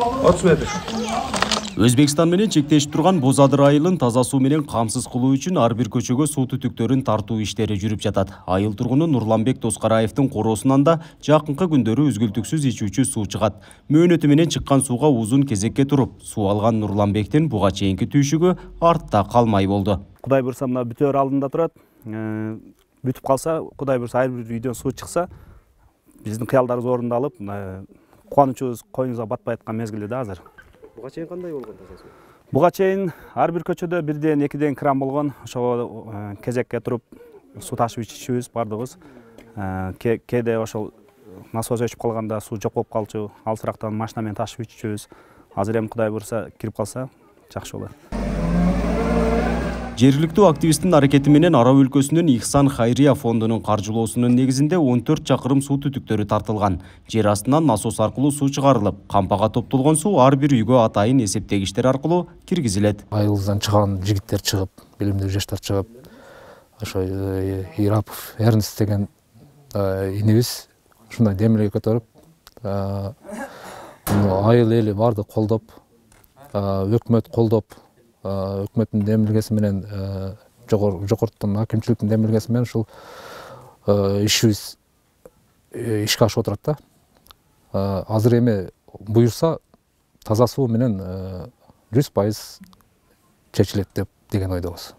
отуз метр өзбекстан менен чектешип турган боз адыр айылын таза суу менен камсыз кылуу үчүн ар бир көчөгө суу түтүктөрүн тартуу иштери жүрүп жатат айыл тургуну нурланбек доскараевдин короосунан да жакынкы күндөрү үзгүлтүксүз ичүүчү суу чыгат мөөнөтү менен чыккан сууга узун кезекке туруп суу алган нурланбектин буга чейинки түйшүгү артта калмай болду кудай буйруса мына бүтөөр алдында турат ә, бүтүп калса кудай буйруса ар бир үйдөн суу чыкса биздин кыялдарыбыз орундалып қуанышыбыз коюңузга батпай аткан мезгили да азыр буга чейин кандай болгон буга чейин ар бир көчөдө бирден экиден кран болгон ошого э, кезекке туруп суу ташып ичишибиз баардыгыбыз э, кээде ошол насос өчүп калганда суу жок болуп калчу ал машина менен ташып иччүбүз азыр эми кудай буюрса кирип калса жакшы болот жергілікті активистің аракети менен араб өлкөсүнүн ихсан хайрия фондының каржылоосунун негізінде 14 чакырым суу түтүктөрү тартылған. жер астынан насос аркылуу суу чыгарылып кампага топтолгон суу ар бир үйгө атайын есептегіштер аркылуу киргизилет айылыбыздан чыган жигиттер чыгып билимдүү жаштар чыгып ошо э, ирапов эрнст деген э, инибиз ушундай демилге көтөрүп э, айыл эли баардыгы колдоп өкмөт колдоп үкіметтің э, менен э, жогорутан акимчиликтин демилгеси менен ушул э, ишибиз ишке ашып отурат да азыр эми буюрса таза суу менен жүз пайыз чечилет деп деген ойдобуз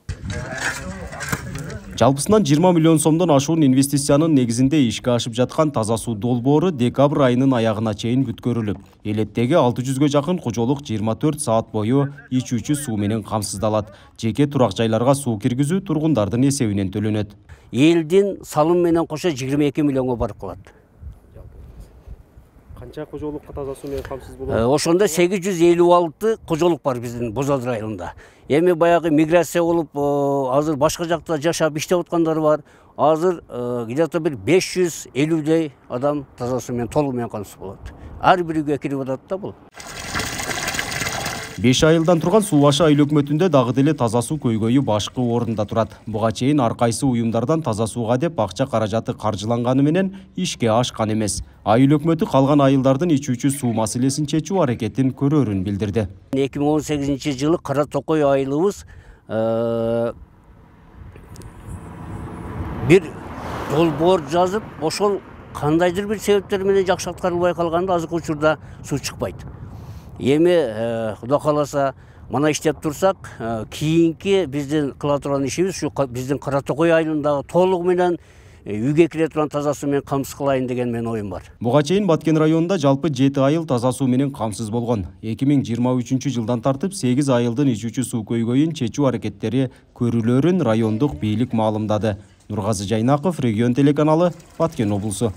жалпысынан 20 миллион сомдон ашуун инвестициянын негизинде ишке ашып жатқан таза суу долбоору декабрь айынын аягына чейин бүткөрүлүп элеттеги 600 жүзгө жакын кожолук 24 саат бою ичүүчү суу менен камсыздалат жеке турак жайларга суу киргизүү тургундардын эсебинен төлөнөт элдин салым менен кошо 22 миллионго барып калат қанша қожалыққа таза сумен қамсыз болады ошондо сегиз жүз элүү алты кожолук бар биздин боз азыр айылында эми баягы миграция болуп азыр башка жакта жашап иштеп аткандар бар азыр где то бир беш жүз элүүдөй адам таза суу менен толугу менен камсыз болот ар бир үйгө кирип атат да бул беш айылдан турган суу башы айыл өкмөтүндө дагы деле таза суу көйгөйү башкы орунда турат буга чейин ар кайсы уюмдардан таза сууга деп акча каражаты каржыланганы менен ишке ашкан эмес айыл өкмөтү калган айылдардын ичүүчү суу маселесин чечүү аракетин көрөрүн билдирди эки миң он сегизинчи жылы кара токой айылыбыз э, бир долбоор жазып ошол кандайдыр бир себептер менен жакшы аткарылбай калган азыркы учурда суу чыкпайт еме э, құда қаласа мына іштеп тұрсақ кейінке э, кейінгі біздің қыла тұрған ішіміз біздің қаратоқой айылындағы толығыменен э, үйге кіре тұрған таза сумен қамсыз қылайын деген мен ойым бар бұға чейін баткен районында жалпы жеті айыл тазасу суменен қамсыз болған 2023 жылдан тартып 8 айылдын ичүүчү су көйгөйін чечу аракеттери көрілерін райондық билік маалымдады Нұрғазы жайнаков регион телеканалы баткен облысы